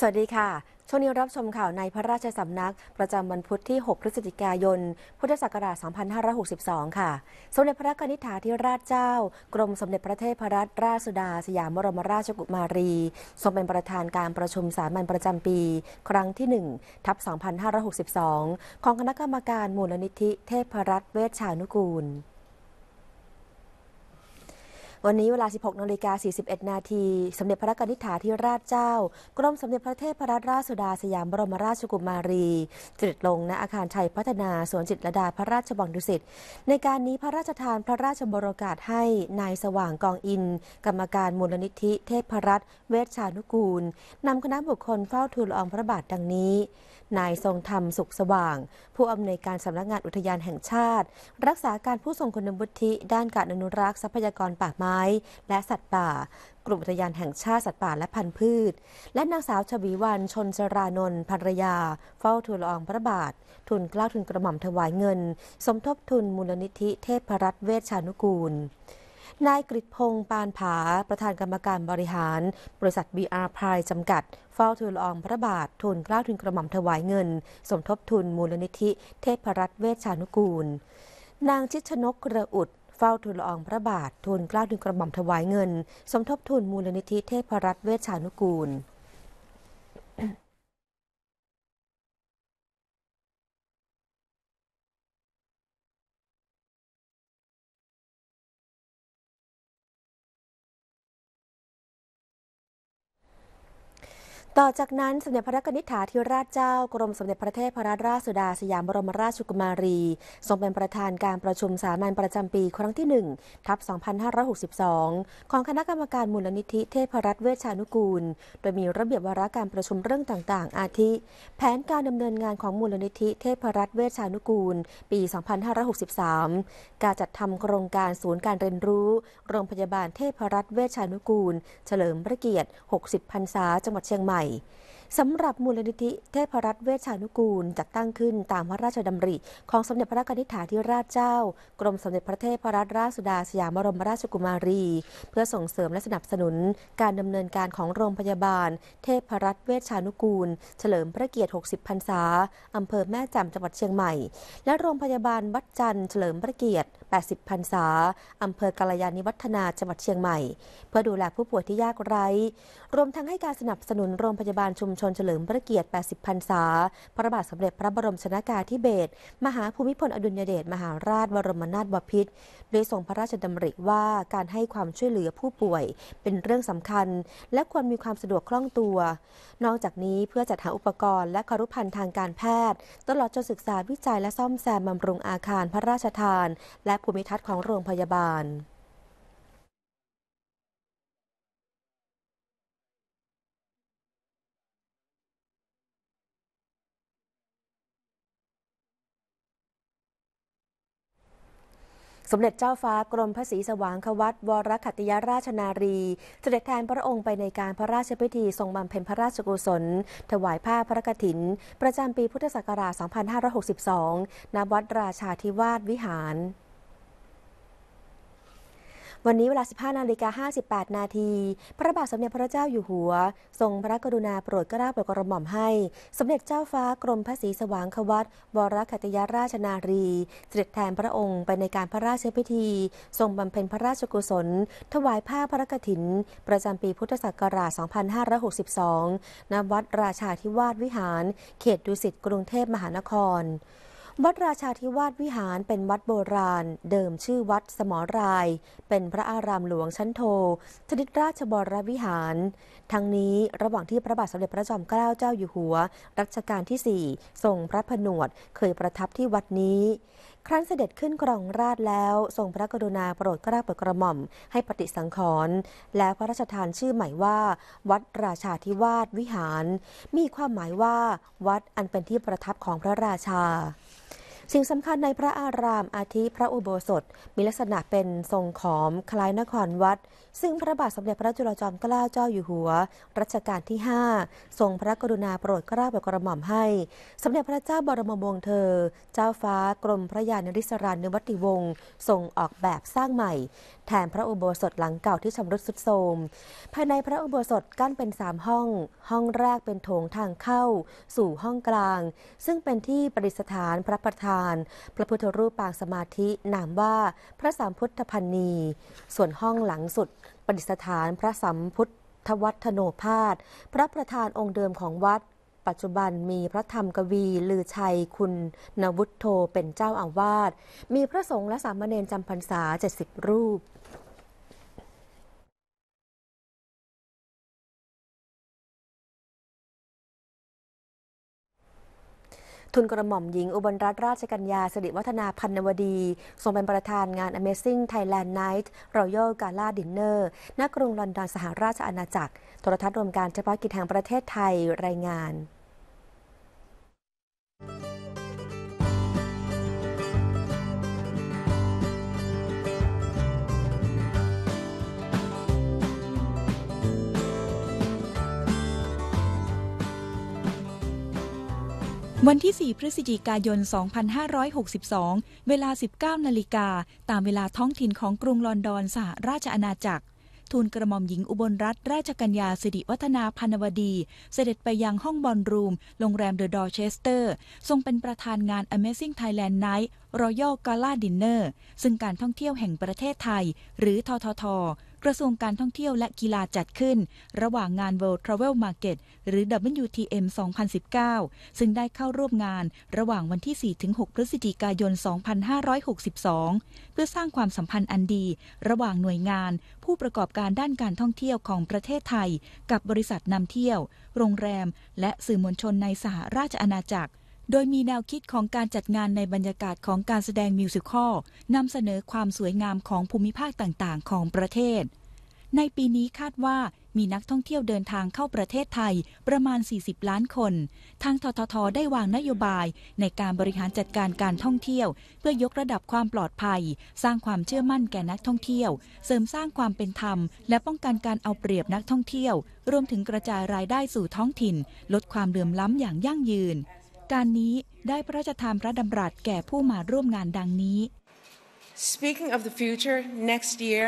สวัสดีค่ะ ช่วงนี้รับชมข่าวในพระราชสำนักประจำวันพุธที่ 6 พฤศจิกายน พุทธศักราช 2562 ค่ะ สมเด็จพระนิธิาธิราชเจ้า กรมสมเด็จพระเทพรัตนราชสุดาสยามบรมราชกุมารี ทรงเป็นประธานการประชุมสามัญประจำปีครั้งที่ 1 ทับ 2562 ของคณะกรรมการมูลนิธิเทพรัตนเวชชานุกูลวันนี้เวลา 16นาฬิกา 41นาที สมเด็จพระกนิษฐาธิราชเจ้า กรมสมเด็จพระเทพรัตนราชสุดาสยามบรมราชกุมารีจสดลงณ อาคารไทยพัฒนาสวนจิตรดาพระราชบังดุสิต ในการนี้พระราชทานพระราชบรมกาศให้นายสว่างกองอินกรรมการมูลนิธิเทพรัตน์เวชชานุกูล นำคณะบุคคลเฝ้าทูลอองพระบาทดังนี้นายทรงธรรมสุขสว่าง ผู้อำนวยการสำนักงานอุทยานแห่งชาติ รักษาการผู้ทรงคุณวุฒิด้านการอนุรักษ์ทรัพยากรป่าไม้ และสัตว์ป่า กลุ่มอุทยานแห่งชาติสัตว์ป่าและพันธุ์พืช และนางสาวชวีวันชนสรานนท์ภรรยา เฝ้าทูลอองพระบาท ทุนกล้าทุนกระหม่อมถวายเงิน สมทบทุนมูลนิธิ เทพรัตน์เวชานุกูลนายกฤตพงศ์ปานผาประธานกรรมการบริหารบริษัท BR พายจำกัด เฝ้าทูลอองพระบาททุนกล้าวทุนกระหม่อมถวายเงิน สมทบทุนมูลนิธิเทพรัตน์เวชานุกูล นางชิชนกกระอุดเฝ้าทูลลอองพระบาททุนกล้าวทุนกระหม่อมถวายเงิน สมทบทุนมูลนิธิเทพรัตน์เวชานุกูลต่อจากนั้นสมเด็จพระกนิษฐาธิราชเจ้ากรมสมเด็จพระเทพรัตนราชสุดาสยามบรมราชกุมารี ทรงเป็นประธานการประชุมสามัญประจำปีครั้งที่ 1ทับ 2562 ของคณะกรรมการมูลนิธิ เทพรัตนเวชานุกูล โดยมีระเบียบวาระการประชุมเรื่องต่าง ๆ อาทิ แผนการดำเนินงานของมูลนิธิเทพรัตนเวชานุกูล ปี 2563 การจัดทำโครงการศูนย์การเรียนรู้ โรงพยาบาลเทพรัตนเวชานุกูล เฉลิมพระเกียรติ 60 พรรษาจังหวัดเชียงใหม่สำหรับมูลนิธิเทพรัตน์เวชานุกูลจัดตั้งขึ้นตามพระราชดำริ ของสมเด็จพระกนิษฐาธิราชเจ้า กรมสมเด็จพระเทพรัตนราชสุดาสยามบรมราชกุมารี เพื่อส่งเสริมและสนับสนุน การดำเนินการของโรงพยาบาล เทพรัตน์เวชชานุกูลเฉลิมพระเกียรติ 60พรรษาอำเภอแม่แจ่มจังหวัดเชียงใหม่และโรงพยาบาลวัดจันทร์เฉลิมพระเกียรติ80พรรษาอำเภอกาลยานิวัฒนาจังหวัดเชียงใหม่ เพื่อดูแลผู้ป่วยที่ยากไร้ รวมทั้งให้การสนับสนุนโรงพยาบาลชุมชนเฉลิมพระเกียรติ 80พรรษา พระบาทสมเด็จพระบรมชนากาธิเบศร มหาภูมิพลอดุลยเดช มหาราชบรมนาถบพิตรโดยทรงพระราชดำริว่าการให้ความช่วยเหลือผู้ป่วย เป็นเรื่องสำคัญ และควรมีความสะดวกคล่องตัว นอกจากนี้เพื่อจัดหาอุปกรณ์ และคารุพันธ์ทางการแพทย์ ตลอดจนศึกษาวิจัยและซ่อมแซมบำรุงอาคารพระราชทานและภูมิทัศน์ของโรงพยาบาล สมเด็จเจ้าฟ้ากรมพระศรีสว่างควัตวรคัติยราชนารีเสด็จแทนพระองค์ไปในการพระราชพิธี ทรงบำเพ็ญพระราชกุศล ถวายผ้าพระกฐิน ประจำปีพุทธศักราช 2562 ณ วัดราชาธิวาสวิหารวันนี้เวลา 15นาฬิกา58 นาที พระบาทสมเด็จพระเจ้าอยู่หัว ทรงพระกรุณาโปรดเกล้าโปรดกระหม่อมให้ สมเด็จเจ้าฟ้ากรมพระศรีสว่างควัตวรคัตยาราชนารีเสด็จแทนพระองค์ไปในการพระราชพิธี ทรงบำเพ็ญพระราชกุศล ถวายผ้าพระกฐิน ประจำปีพุทธศักราช 2562 ณ วัดราชาธิวาสวิหาร เขตดุสิตกรุงเทพมหานครวัดราชาธิวาสวิหารเป็นวัดโบราณ เดิมชื่อวัดสมราย เป็นพระอารามหลวงชั้นโทชนิดราชบรวิหาร ทั้งนี้ระหว่างที่พระบาทสมเด็จพระจอมเกล้าเจ้าอยู่หัว รัชกาลที่4ทรงพระผนวดเคยประทับที่วัดนี้ ครั้นเสด็จขึ้นครองราชแล้ว ทรงพระกรุณาโปรดกล้าโปรดกระหม่อม ให้ปฏิสังขรณ์และพระราชทานชื่อใหม่ว่า วัดราชาธิวาสวิหาร มีความหมายว่าวัดอันเป็นที่ประทับของพระราชาสิ่งสำคัญในพระอารามอาทิพระอุโบสถมีลักษณะเป็นทรงขอมคล้ายนครวัด ซึ่งพระบาทสมเด็จพระจุลจอมเกล้าเจ้าอยู่หัวรัชกาลที่ 5 ทรงพระกรุณาโปรดเกล้าโปรดกระหม่อมให้สมเด็จพระเจ้าบรมวงศ์เธอ เจ้าฟ้ากรมพระยานริศรานุวัติวงศ์ทรงออกแบบสร้างใหม่แทนพระอุโบสถหลังเก่าที่ชำรุดสุดโทรมภายในพระอุโบสถกั้นเป็น3ห้อง ห้องแรกเป็นโถงทางเข้า สู่ห้องกลาง ซึ่งเป็นที่ประดิษฐานพระประธาน พระพุทธรูปปางสมาธินามว่าพระสามพุทธพันนี ส่วนห้องหลังสุดประดิษฐาน พระสัมพุทธวัฒโนพาสพระประธานองค์เดิมของวัดปัจจุบันมีพระธรรมกวีลือชัยคุณนวุฒโธเป็นเจ้าอาวาส มีพระสงฆ์และสามเณรจำพรรษา 70 รูป ทุนกระหม่อมหญิงอุบลรัตนราชกัญญาสิริวัฒนาพันนวดี ทรงเป็นประธานงาน Amazing Thailand Night Royal Gala Dinner ณกรุงลอนดอนสหราชอาณาจักร โทรทัศน์รวมการเฉพาะกิจแห่งประเทศไทยรายงานวันที่ 4 พฤศจิกายน 2562 เวลา 19 นาฬิกาตามเวลาท้องถิ่นของกรุงลอนดอนสหราชอาณาจักร ทูลกระหม่อมหญิงอุบลรัตนราชกัญญาสิริวัฒนาพันวดี เสด็จไปยังห้องบอลรูม โรงแรมเดอะดอเชสเตอร์ ทรงเป็นประธานงาน Amazing Thailand Night Royal Gala Dinner ซึ่งการท่องเที่ยวแห่งประเทศไทย หรือทททกระทรวงการท่องเที่ยวและกีฬาจัดขึ้น ระหว่างงาน World Travel Market หรือ WTM 2019 ซึ่งได้เข้าร่วมงานระหว่างวันที่ 4-6พฤศจิกายน 2562 เพื่อสร้างความสัมพันธ์อันดี ระหว่างหน่วยงาน ผู้ประกอบการด้านการท่องเที่ยวของประเทศไทย กับบริษัทนำเที่ยว โรงแรม และสื่อมวลชนในสหราชอาณาจักรโดยมีแนวคิดของการจัดงานในบรรยากาศของการแสดงมิวสิควลนำเสนอความสวยงามของภูมิภาคต่างๆ ของประเทศ ในปีนี้คาดว่ามีนักท่องเที่ยวเดินทางเข้าประเทศไทย ประมาณ 40 ล้านคน ทางทททได้วางนโยบายในการบริหารจัดการการท่องเที่ยว เพื่อยกระดับความปลอดภัย สร้างความเชื่อมั่นแก่นักท่องเที่ยว เสริมสร้างความเป็นธรรม และป้องกันการเอาเปรียบนักท่องเที่ยว รวมถึงกระจายรายได้สู่ท้องถิ่น ลดความเหลื่อมล้ำอย่างยั่งยืนการนี้ได้พระราชทานพระดำรัสแก่ผู้มาร่วมงานดังนี้ Speaking of the future next year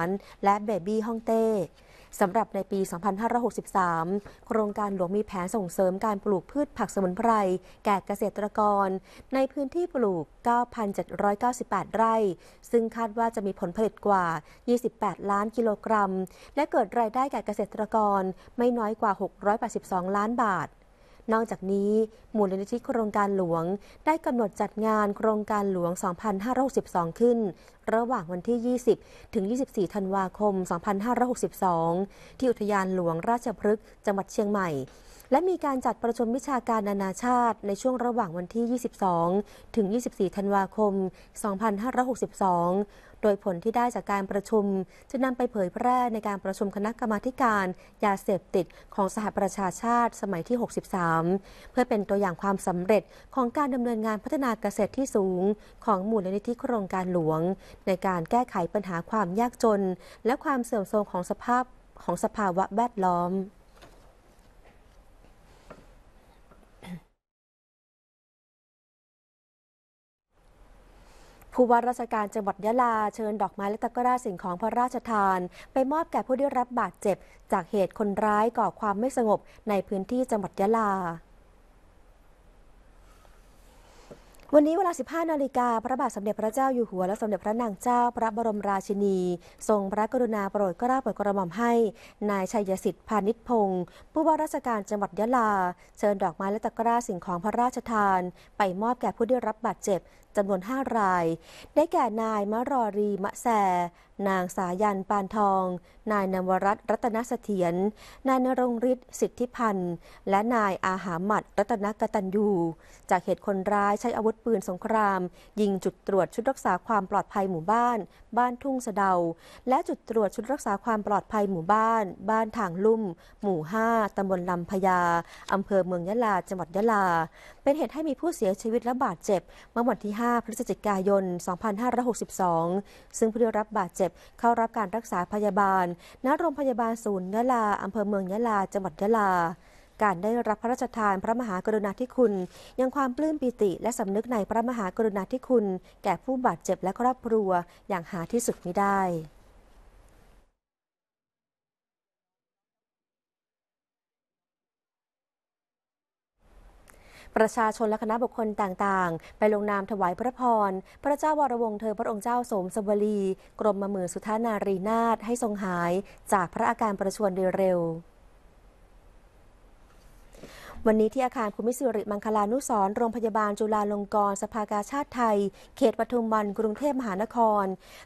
านและเบบี้ฮ่องเต้สำหรับในปี 2563 โครงการหลวงมีแผนส่งเสริมการปลูกพืชผักสมุนไพร แก่เกษตรกรในพื้นที่ปลูก 9,798 ไร่ ซึ่งคาดว่าจะมีผลผลิตกว่า 28 ล้านกิโลกรัม และเกิดรายได้แก่เกษตรกรไม่น้อยกว่า 682 ล้านบาทนอกจากนี้มูลนิธิโครงการหลวงได้กำหนดจัดงานโครงการหลวง 2562 ขึ้น ระหว่างวันที่ 20 ถึง 24 ธันวาคม 2562 ที่อุทยานหลวงราชพฤกษ์จังหวัดเชียงใหม่ และมีการจัดประชุมวิชาการนานาชาติในช่วงระหว่างวันที่ 22 ถึง 24 ธันวาคม 2562ดยผลที่ได้จากการประชุม จะนำไปเผยแพร่ในการประชุมคณะกรรมาการ ยาเสพติดของสหประชาชาติสมัยที่ 63 เพื่อเป็นตัวอย่างความสำเร็จของการดำเนินงานพัฒนาเกษตรที่สูง ของมูลนิธิโครงการหลวง ในการแก้ไขปัญหาความยากจน และความเสื่อมโทรมของสภาพของสภาวะแวดล้อมผู้ว่าราชการจังหวัดยะลาเชิญดอกไม้และตะกร้าสิ่งของพระราชทาน ไปมอบแก่ผู้ได้รับบาดเจ็บจากเหตุคนร้ายก่อความไม่สงบในพื้นที่จังหวัดยะลา วันนี้เวลา 15นาฬิกาพระบาทสมเด็จพระเจ้าอยู่หัวและสมเด็จพระนางเจ้าพระบรมราชินี ทรงพระกรุณาโปรดเกล้าโปรดกระหม่อมให้นายชัยสิทธิ์พานิชพงศ์ผู้ว่าราชการจังหวัดยะลาเชิญดอกไม้และตะกร้าสิ่งของพระราชทาน ไปมอบแก่ผู้ได้รับบาดเจ็บจำนวน5ราย ได้แก่นายมารอรีมะแซนางสายันปานทอง นายนวรัตรัตนเสถียร นายนรงฤทธิ์สิทธิพันธ์และนายอาหามัดรัตนกตัญญูจากเหตุคนร้ายใช้อาวุธปืนสงคราม ยิงจุดตรวจชุดรักษาความปลอดภัยหมู่บ้าน บ้านทุ่งสะเดา และจุดตรวจชุดรักษาความปลอดภัยหมู่บ้าน บ้านทางลุ่ม หมู่5ตำบลลำพญาอำเภอเมืองยะลาจังหวัดยะลา เป็นเหตุให้มีผู้เสียชีวิตและบาดเจ็บเมื่อวันที่ 5 พฤศจิกายน 2562 ซึ่งผู้ได้รับบาดเจ็บ็บเข้ารับการรักษาพยาบาล ณ โรงพยาบาลศูนย์ยะลาอำเภอเมืองยะลา จังหวัดยะลา การได้รับพระราชทานพระมหากรุณาธิคุณ ยังความปลื้มปิติและสำนึกในพระมหากรุณาธิคุณ แก่ผู้บาดเจ็บและครอบครัวอย่างหาที่สุดมิได้ประชาชนและคณะบุคคลต่างๆ ไปลงนามถวายพระพร พระเจ้าวรวงเธอพระองค์เจ้าสมสวลีกรมมือสุธานารีนาถให้ทรงหาย จากพระอาการประชวรเร็ววันนี้ที่อาคารภูมิสิริ มังคลานุสรโรงพยาบาลจุฬาลงกรณ์สภากาชาติไทย เขตปทุมวันกรุงเทพมหานคร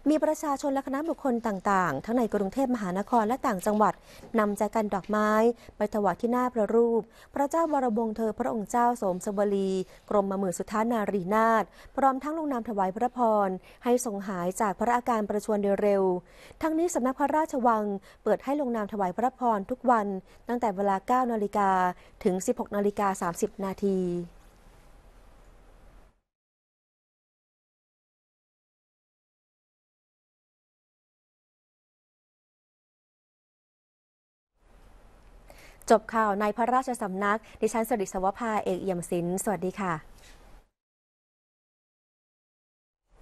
มีประชาชน และคณะบุคคลต่างๆ ทั้งในกรุงเทพมหานครและต่างจังหวัด นำใจกันดอกไม้ไปถวายที่หน้าพระรูป พระเจ้าวรวงเธอพระองค์เจ้าสมสวรี กรมมือสุทานารีนาถพร้อมทั้งลงนามถวายพระพรให้ทรงหายจากพระอาการประชวนเร็ว ทั้งนี้สำนักพระราชวังเปิดให้ลงนามถวายพระพรทุกวันตั้งแต่เวลา9นาฬิกาถึง16 16นาฬิกา 30 นาที จบข่าวในพระราชสำนัก ดิฉันสริศวภา เอกเอี่ยมศิลป์สวัสดีค่ะ